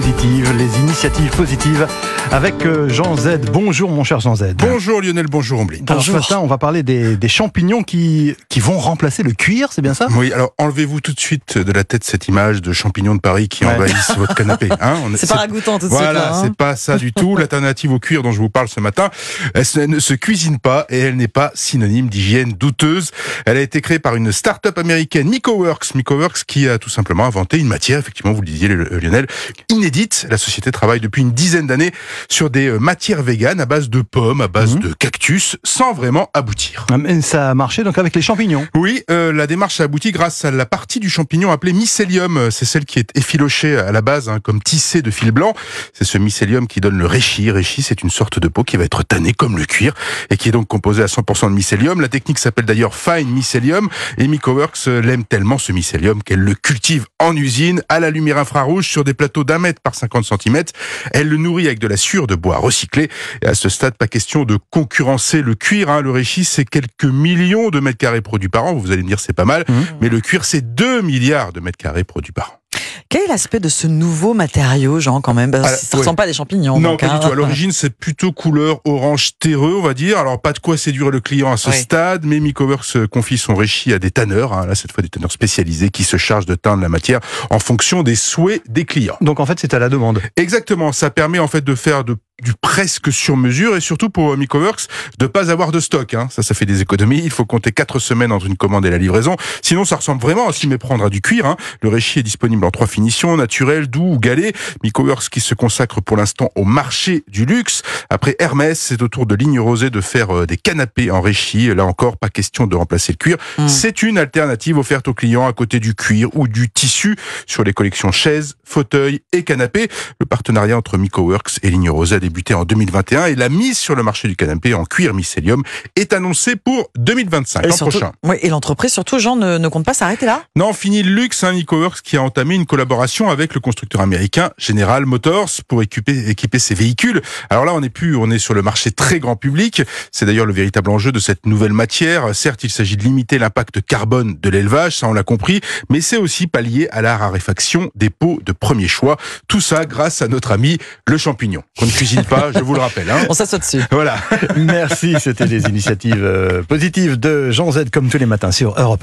positive, les initiatives positives avec euh, Jean Z. Bonjour mon cher Jean Z. Bonjour Lionel, bonjour Amblin. Bonjour. Alors ce matin, on va parler des, champignons qui, qui vont remplacer le cuir, c'est bien ça Oui, alors enlevez-vous tout de suite de la tête cette image de champignons de Paris qui envahissent votre canapé. Hein. c'est pas ragoûtant tout de voilà, suite. Voilà, hein. c'est pas ça du tout. L'alternative au cuir dont je vous parle ce matin, elle, elle ne se cuisine pas et elle n'est pas synonyme d'hygiène douteuse. Elle a été créée par une start-up américaine, MicoWorks. MicoWorks qui a tout simplement inventé une matière, effectivement, vous le disiez Lionel, inédite. La société travaille depuis une dizaine d'années sur des euh, matières véganes à base de pommes, à base mmh. de cactus, sans vraiment aboutir. Ah, ça a marché donc avec les champignons Oui, euh, la démarche a abouti grâce à la partie du champignon appelée mycélium. C'est celle qui est effilochée à la base, hein, comme tissée de fil blanc. C'est ce mycélium qui donne le réchi. Réchi, c'est une sorte de peau qui va être tannée comme le cuir et qui est donc composée à 100% de mycélium. La technique s'appelle d'ailleurs fine mycélium et Micoworks l'aime tellement ce mycélium qu'elle le cultive en usine à la lumière infrarouge sur des plateaux d'un mètre par 50 cm. Elle le nourrit avec de la sueur de bois recyclé. Et à ce stade, pas question de concurrencer le cuir. Hein. Le réchis, c'est quelques millions de mètres carrés produits par an. Vous allez me dire, c'est pas mal. Mmh. Mais le cuir, c'est 2 milliards de mètres carrés produits par an. Quel est l'aspect de ce nouveau matériau, Jean, quand même ah, Ça ne ressemble pas à des champignons. Non, pas hein, du tout. À l'origine, c'est plutôt couleur orange terreux, on va dire. Alors, pas de quoi séduire le client à ce stade, mais se euh, confie son récit à des tanneurs, hein. là, cette fois des tanneurs spécialisés qui se chargent de teindre la matière en fonction des souhaits des clients. Donc, en fait, c'est à la demande. Exactement. Ça permet, en fait, de faire de du presque sur mesure et surtout pour Micoworks, de pas avoir de stock. Hein. Ça, ça fait des économies. Il faut compter quatre semaines entre une commande et la livraison. Sinon, ça ressemble vraiment à s'y méprendre à du cuir. Hein. Le réchis est disponible en trois finitions, naturel, doux ou galé. Microworks qui se consacre pour l'instant au marché du luxe. Après Hermès, c'est au tour de Ligne Rosée de faire euh, des canapés en réchis. Là encore, pas question de remplacer le cuir. Mmh. C'est une alternative offerte aux clients à côté du cuir ou du tissu sur les collections chaises, fauteuils et canapés. Le partenariat entre Micoworks et Ligne Rosée débuté en 2021 et la mise sur le marché du canapé en cuir mycélium est annoncée pour 2025, l'an prochain. et l'entreprise, surtout, Jean, ne, compte pas s'arrêter là Non, fini le luxe. Hein, EcoWorks qui a entamé une collaboration avec le constructeur américain General Motors pour équiper, équiper ses véhicules. Alors là, on est plus, on est sur le marché très grand public. C'est d'ailleurs le véritable enjeu de cette nouvelle matière. Certes, il s'agit de limiter l'impact carbone de l'élevage, ça on l'a compris, mais c'est aussi pallier à la raréfaction des pots de premier choix. Tout ça grâce à notre ami le champignon je vous le rappelle. Hein. On s'assoit dessus. Voilà. Merci, c'était des initiatives euh, positives de Jean Z comme tous les matins sur Europe 1.